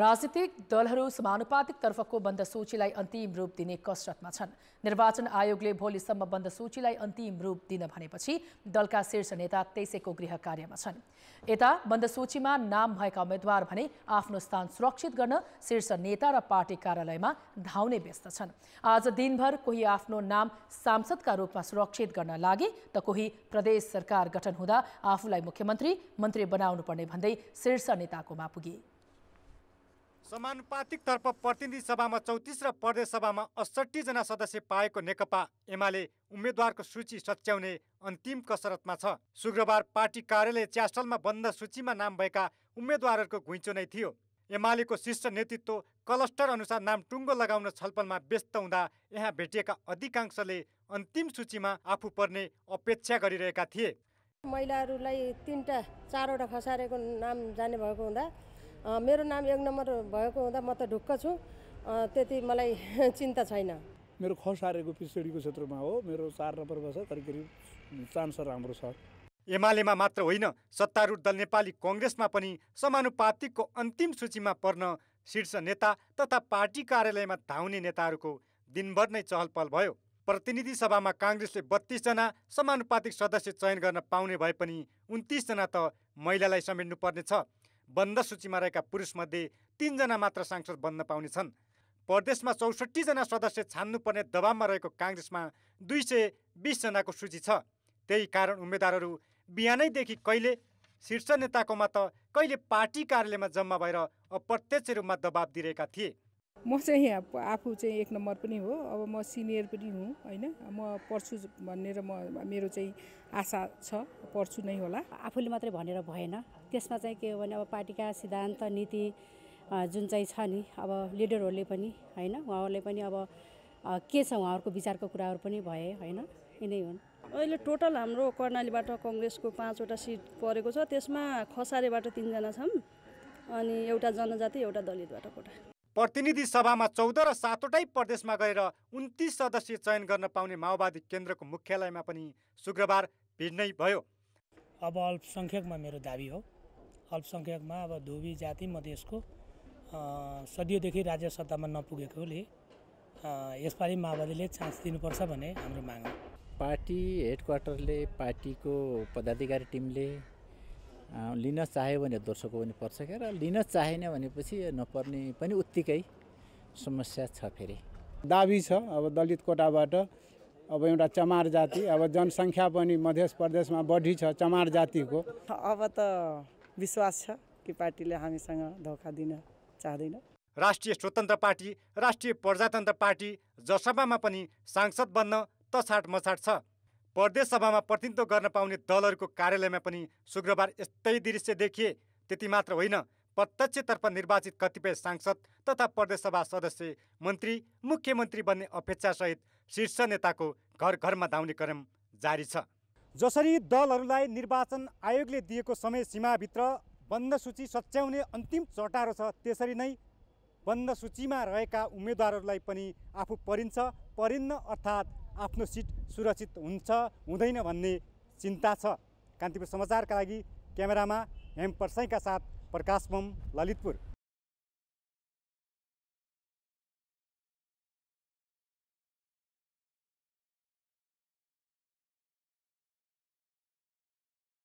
राजनीतिक दलहरू समानुपातिकतर्फको बन्द सूचीलाई अन्तिम रूप दिने कसरतमा छन् निर्वाचन आयोगले भोलिसम्म बन्द सूचीलाई अन्तिम रूप दिन भनेपछि दलका शीर्ष नेता त्यसैको गृह कार्यमा छन् यता बन्द सूचीमा नाम भएका उम्मेद्वार भने आफ्नो स्थान सुरक्षित गर्न शीर्ष नेता र पार्टी कार्यालयमा धाउने व्यस्त छन् आज दिनभर कोही आफ्नो नाम सांसदका रूपमा सुरक्षित गर्न लागे त कोही प्रदेश सरकार गठन हुँदा आफूलाई मुख्यमन्त्री मन्त्री बनाउनु पर्ने भन्दै शीर्ष नेताकोमा पुगे समानुपातिकतर्फ प्रतिनिधि सभामा चौतिस र प्रदेशसभामा जना सदस्य पाएको नेकपा एमाले उम्मेद्वारको सूची सच्याउने अन्तिम कसरतमा छ शुक्रबार पार्टी कार्यालय च्यास्टलमा बन्द सूचीमा नाम भएका उम्मेद्वारहरूको घुइँचो नै थियो एमालेको शीर्ष नेतृत्व क्लस्टर अनुसार नाम टुङ्गो लगाउन छलफलमा व्यस्त हुँदा यहाँ भेटिएका अधिकांशले अन्तिम सूचीमा आफू पर्ने अपेक्षा गरिरहेका थिए महिलाहरूलाई तिनवटा चारवटा खसारेको नाम जाने भएको हुँदा मेरो नाम एक नम्बर भएको हुँदा म त ढुक्क छु त्यति मलाई चिन्ता छैन मेरो खसारेको पिछडीको क्षेत्रमा हो मेरो चार नम्बरमा छ करिब करिब चान्स राम्रो छ एमालेमा मात्र होइन सत्तारूढ दल नेपाली कङ्ग्रेसमा पनि समानुपातिकको अन्तिम सूचीमा पर्न शीर्ष नेता तथा पार्टी कार्यालयमा धाउने नेताहरूको दिनभर नै चहल पहल भयो प्रतिनिधि सभामा काङ्ग्रेसले बत्तिसजना समानुपातिक सदस्य चयन गर्न पाउने भए पनि उन्तिसजना त महिलालाई समेट्नुपर्नेछ बन्द सूचीमा रहेका पुरुषमध्ये तिनजना मात्र सांसद बन्न पाउनेछन् प्रदेशमा चौसठीजना सदस्य छान्नुपर्ने दबावमा रहेको काङ्ग्रेसमा दुई सय बिसजनाको सूची छ त्यही कारण उम्मेद्वारहरू बिहानैदेखि कहिले शीर्ष नेताकोमा त कहिले पार्टी कार्यालयमा जम्मा भएर अप्रत्यक्ष रूपमा दबाब दिइरहेका थिए म चाहिँ आफू चाहिँ एक नम्बर पनि हो अब म सिनियर पनि हुँ होइन म पढ्छु भनेर म मेरो चाहिँ आशा छ पढ्छु नै होला आफूले मात्रै भनेर भएन त्यसमा चाहिँ के हो भने अब पार्टीका सिद्धान्त नीति जुन चाहिँ छ नि अब लिडरहरूले पनि होइन उहाँहरूले पनि अब के छ उहाँहरूको विचारको कुराहरू पनि भए होइन यिनै हुन् अहिले टोटल हाम्रो कर्णालीबाट कङ्ग्रेसको पाँचवटा सिट परेको छ त्यसमा खसारेबाट तिनजना छौँ अनि एउटा जनजाति एउटा दलितबाट कोटा प्रतिनिधि सभामा चौध र सातवटै प्रदेशमा गएर उन्तिस सदस्य चयन गर्न पाउने माओवादी केन्द्रको मुख्यालयमा पनि शुक्रबार भिड नै भयो अब अल्पसङ्ख्यकमा मेरो दाबी हो अल्पसङ्ख्यकमा अब धोबी जाति मधेसको सदियोदेखि राज्य सत्तामा नपुगेकोले यसपालि माओवादीले चान्स दिनुपर्छ भन्ने हाम्रो माग हो पार्टी हेडक्वार्टरले पार्टीको पदाधिकारी टिमले लिन चाह्यो भने दोस्रोको पनि पर्छ क्या र लिन चाहेन भनेपछि नपर्ने पनि उत्तिकै समस्या छ फेरि दाबी छ अब दलित कोटाबाट अब एउटा चमार जाति अब जनसङ्ख्या पनि मध्य प्रदेशमा बढी छ चमार जातिको अब त विश्वास छ कि पार्टीले हामीसँग धोका दिन चाहँदैन राष्ट्रिय स्वतन्त्र पार्टी राष्ट्रिय प्रजातन्त्र पार्टी जसभामा पनि सांसद बन्न तछाट मछाट छ प्रदेश सभामा प्रतिनिधित्व गर्न पाउने दलहरूको कार्यालयमा पनि शुक्रबार यस्तै दृश्य देखिए त्यति मात्र होइन प्रत्यक्षतर्फ निर्वाचित कतिपय सांसद तथा प्रदेशसभा सदस्य मन्त्री मुख्यमन्त्री बन्ने अपेक्षासहित शीर्ष नेताको घर घरमा धाउने क्रम जारी छ जसरी दलहरूलाई निर्वाचन आयोगले दिएको समय सीमाभित्र बन्द सूची सच्याउने अन्तिम चटारो छ त्यसरी नै बन्द सूचीमा रहेका उम्मेदवारहरूलाई पनि आफू परिन्छ परिन्न अर्थात् आफ्नो सिट सुरक्षित हुन्छ हुँदैन भन्ने चिन्ता छ कान्तिपुर समाचारका लागि क्यामेरामा हेम परसाईका साथ प्रकाश बम ललितपुर